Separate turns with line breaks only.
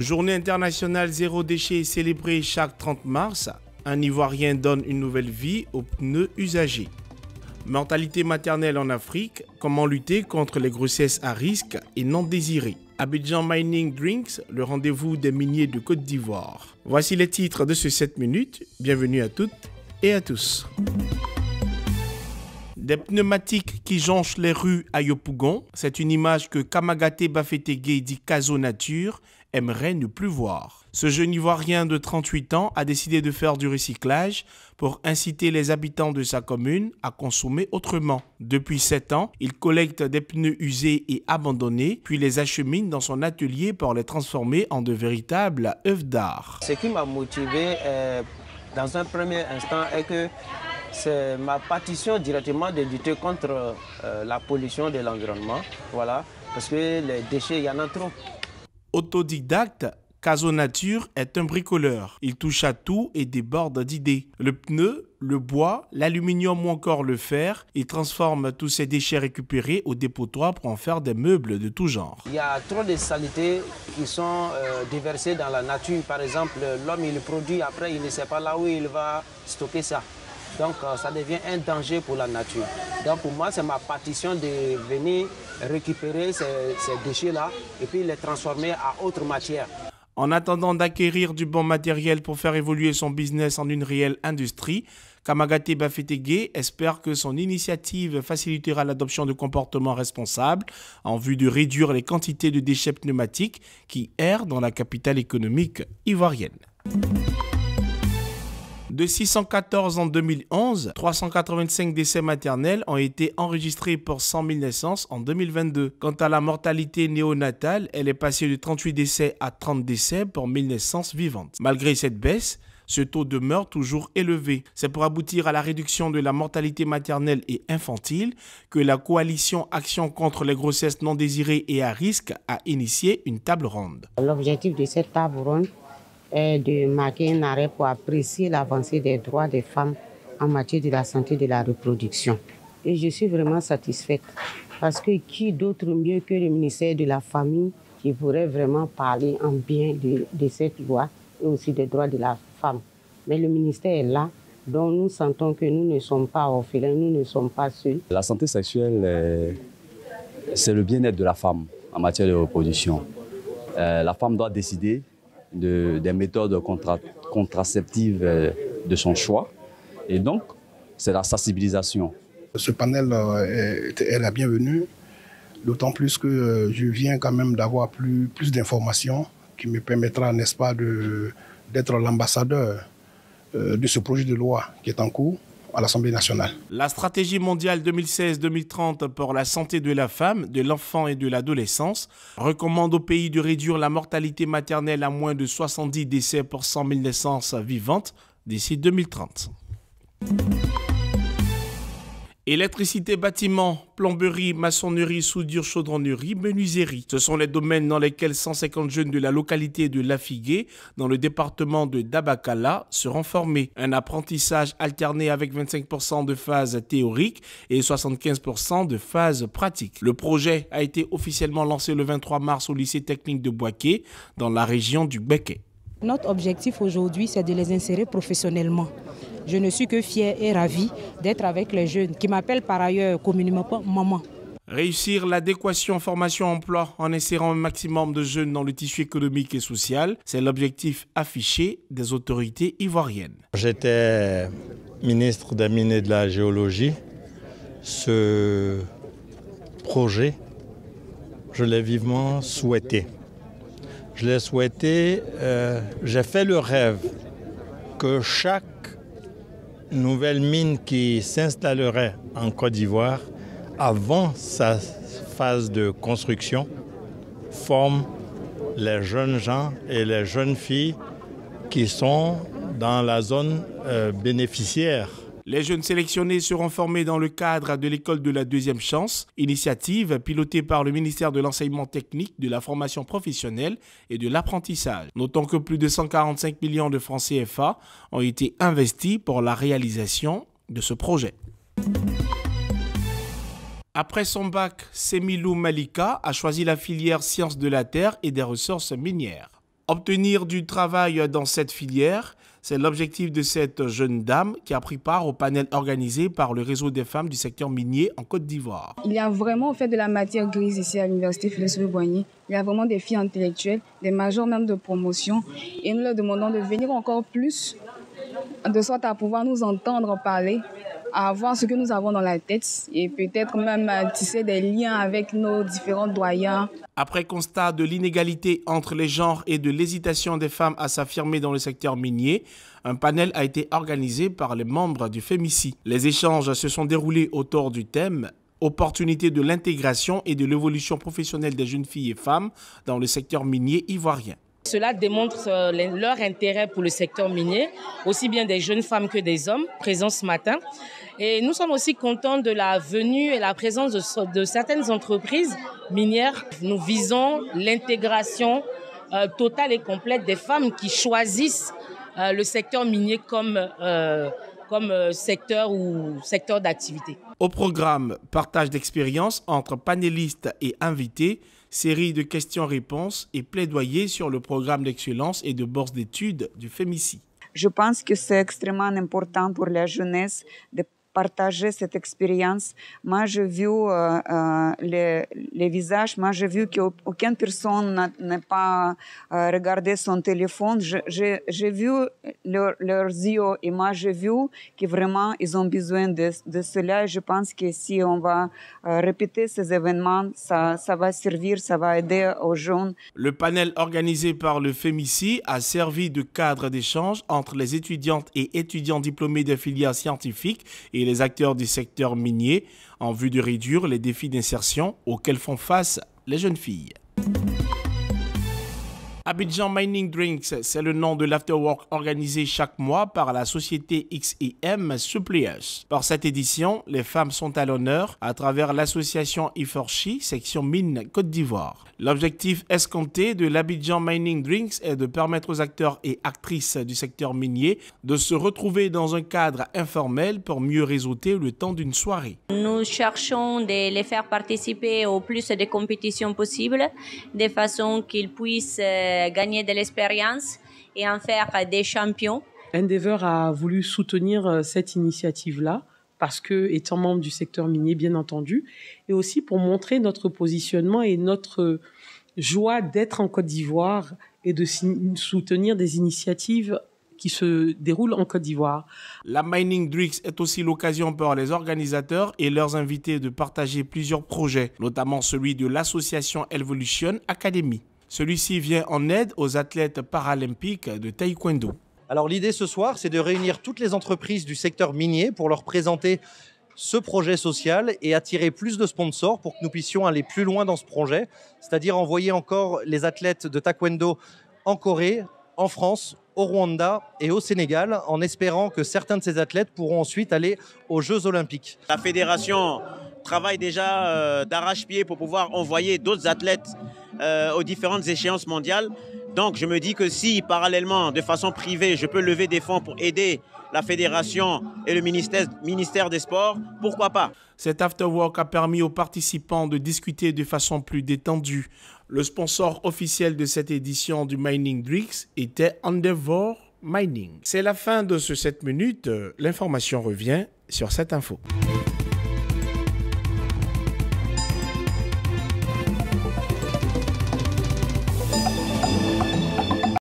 Journée internationale zéro déchet célébrée chaque 30 mars. Un Ivoirien donne une nouvelle vie aux pneus usagés. Mentalité maternelle en Afrique, comment lutter contre les grossesses à risque et non désirées. Abidjan Mining Drinks, le rendez-vous des miniers de Côte d'Ivoire. Voici les titres de ce 7 minutes. Bienvenue à toutes et à tous. Des pneumatiques qui jonchent les rues à Yopougon, c'est une image que Kamagate Bafetegui dit Caso Nature aimerait ne plus voir. Ce jeune Ivoirien de 38 ans a décidé de faire du recyclage pour inciter les habitants de sa commune à consommer autrement. Depuis 7 ans, il collecte des pneus usés et abandonnés, puis les achemine dans son atelier pour les transformer en de véritables œuvres d'art. Ce qui m'a motivé euh, dans un premier instant est que c'est ma partition directement de lutter contre euh, la pollution de l'environnement. Voilà, parce que les déchets, il y en a trop. Autodidacte, Caso Nature est un bricoleur. Il touche à tout et déborde d'idées. Le pneu, le bois, l'aluminium ou encore le fer. Il transforme tous ces déchets récupérés au dépotoir pour en faire des meubles de tout genre. Il y a trop de saletés qui sont euh, déversées dans la nature. Par exemple, l'homme, il produit, après, il ne sait pas là où il va stocker ça. Donc euh, ça devient un danger pour la nature. Donc pour moi, c'est ma partition de venir récupérer ces, déchets-là et puis les transformer en autre matière. En attendant d'acquérir du bon matériel pour faire évoluer son business en une réelle industrie, Kamagate Bafetege espère que son initiative facilitera l'adoption de comportements responsables en vue de réduire les quantités de déchets pneumatiques qui errent dans la capitale économique ivoirienne. De 614 en 2011, 385 décès maternels ont été enregistrés pour 100 000 naissances en 2022. Quant à la mortalité néonatale, elle est passée de 38 décès à 30 décès pour 1000 naissances vivantes. Malgré cette baisse, ce taux demeure toujours élevé. C'est pour aboutir à la réduction de la mortalité maternelle et infantile que la coalition Action contre les grossesses non désirées et à risque a initié une table ronde. L'objectif de cette table ronde de marquer un arrêt pour apprécier l'avancée des droits des femmes en matière de la santé et de la reproduction. Et je suis vraiment satisfaite parce que qui d'autre mieux que le ministère de la Famille qui pourrait vraiment parler en bien de, cette loi et aussi des droits de la femme. Mais le ministère est là, donc nous sentons que nous ne sommes pas orphelins, nous ne sommes pas seuls. La santé sexuelle, euh, c'est le bien-être de la femme en matière de reproduction. Euh, la femme doit décider des méthodes contraceptives euh, de son choix. Et donc, c'est la sensibilisation. Ce panel euh, est, la bienvenue, d'autant plus que euh, je viens quand même d'avoir plus, plus d'informations qui me permettra, n'est-ce pas, d'être l'ambassadeur de ce projet de loi qui est en cours à l'Assemblée nationale. La stratégie mondiale 2016-2030 pour la santé de la femme, de l'enfant et de l'adolescence recommande au pays de réduire la mortalité maternelle à moins de 70 décès pour 100 000 naissances vivantes d'ici 2030. Électricité, bâtiment, plomberie, maçonnerie, soudure, chaudronnerie, menuiserie. Ce sont les domaines dans lesquels 150 jeunes de la localité de Lafigué, dans le département de Dabakala, seront formés. Un apprentissage alterné avec 25% de phase théorique et 75% de phase pratique. Le projet a été officiellement lancé le 23 mars au lycée technique de Boaké, dans la région du Beké. Notre objectif aujourd'hui, c'est de les insérer professionnellement. Je ne suis que fier et ravi d'être avec les jeunes qui m'appellent par ailleurs communément maman. Réussir l'adéquation formation-emploi en insérant un maximum de jeunes dans le tissu économique et social, c'est l'objectif affiché des autorités ivoiriennes. J'étais ministre des Mines et de la Géologie. Ce projet, je l'ai vivement souhaité. Je l'ai souhaité, euh, j'ai fait le rêve que chaque nouvelle mine qui s'installerait en Côte d'Ivoire avant sa phase de construction forme les jeunes gens et les jeunes filles qui sont dans la zone euh, bénéficiaire les jeunes sélectionnés seront formés dans le cadre de l'école de la deuxième chance, initiative pilotée par le ministère de l'enseignement technique, de la formation professionnelle et de l'apprentissage. Notons que plus de 145 millions de francs CFA ont été investis pour la réalisation de ce projet. Après son bac, Semilou Malika a choisi la filière sciences de la terre et des ressources minières. Obtenir du travail dans cette filière, c'est l'objectif de cette jeune dame qui a pris part au panel organisé par le réseau des femmes du secteur minier en Côte d'Ivoire. Il y a vraiment fait de la matière grise ici à l'université Philosophe-Boigny. Il y a vraiment des filles intellectuelles, des majors même de promotion. Et nous leur demandons de venir encore plus, de sorte à pouvoir nous entendre parler à voir ce que nous avons dans la tête et peut-être même tisser des liens avec nos différents doyens. Après constat de l'inégalité entre les genres et de l'hésitation des femmes à s'affirmer dans le secteur minier, un panel a été organisé par les membres du FEMICI. Les échanges se sont déroulés autour du thème opportunité de l'intégration et de l'évolution professionnelle des jeunes filles et femmes dans le secteur minier ivoirien. Cela démontre euh, leur intérêt pour le secteur minier, aussi bien des jeunes femmes que des hommes présents ce matin. Et nous sommes aussi contents de la venue et la présence de, certaines entreprises minières. Nous visons l'intégration euh, totale et complète des femmes qui choisissent euh, le secteur minier comme comme secteur ou secteur d'activité. Au programme, partage d'expérience entre panélistes et invités, série de questions-réponses et plaidoyer sur le programme d'excellence et de bourse d'études du FEMICI. Je pense que c'est extrêmement important pour la jeunesse de partager cette expérience. Moi, j'ai vu euh, euh, les, visages, moi, j'ai vu qu'aucune personne n'a pas euh, regardé son téléphone. J'ai vu leur, leurs yeux et moi, j'ai vu que vraiment, ils ont besoin de, cela. Et je pense que si on va répéter ces événements, ça, ça va servir, ça va aider aux jeunes. Le panel organisé par le FEMICI a servi de cadre d'échange entre les étudiantes et étudiants diplômés de filières scientifiques et les acteurs du secteur minier en vue de réduire les défis d'insertion auxquels font face les jeunes filles. Abidjan Mining Drinks, c'est le nom de l'afterwork organisé chaque mois par la société XIM Suppliers. Par cette édition, les femmes sont à l'honneur à travers l'association Iforchi, section mine Côte d'Ivoire. L'objectif escompté de l'Abidjan Mining Drinks est de permettre aux acteurs et actrices du secteur minier de se retrouver dans un cadre informel pour mieux réseauter le temps d'une soirée. Nous cherchons de les faire participer au plus de compétitions possibles, de façon qu'ils puissent euh, gagner de l'expérience et en faire des champions. Endeavour a voulu soutenir euh, cette initiative-là parce que étant membre du secteur minier, bien entendu, et aussi pour montrer notre positionnement et notre joie d'être en Côte d'Ivoire et de soutenir des initiatives qui se déroulent en Côte d'Ivoire. La Mining Drix est aussi l'occasion pour les organisateurs et leurs invités de partager plusieurs projets, notamment celui de l'association Evolution Academy. Celui-ci vient en aide aux athlètes paralympiques de taekwondo. Alors l'idée ce soir, c'est de réunir toutes les entreprises du secteur minier pour leur présenter ce projet social et attirer plus de sponsors pour que nous puissions aller plus loin dans ce projet, c'est-à-dire envoyer encore les athlètes de taekwondo en Corée, en France, au Rwanda et au Sénégal, en espérant que certains de ces athlètes pourront ensuite aller aux Jeux olympiques. La fédération travaille déjà euh, d'arrache-pied pour pouvoir envoyer d'autres athlètes euh, aux différentes échéances mondiales. Donc je me dis que si parallèlement, de façon privée, je peux lever des fonds pour aider la fédération et le ministère, ministère des Sports, pourquoi pas Cet after-work a permis aux participants de discuter de façon plus détendue. Le sponsor officiel de cette édition du Mining Drinks était Endeavor Mining. C'est la fin de ce 7 minutes. L'information revient sur cette info.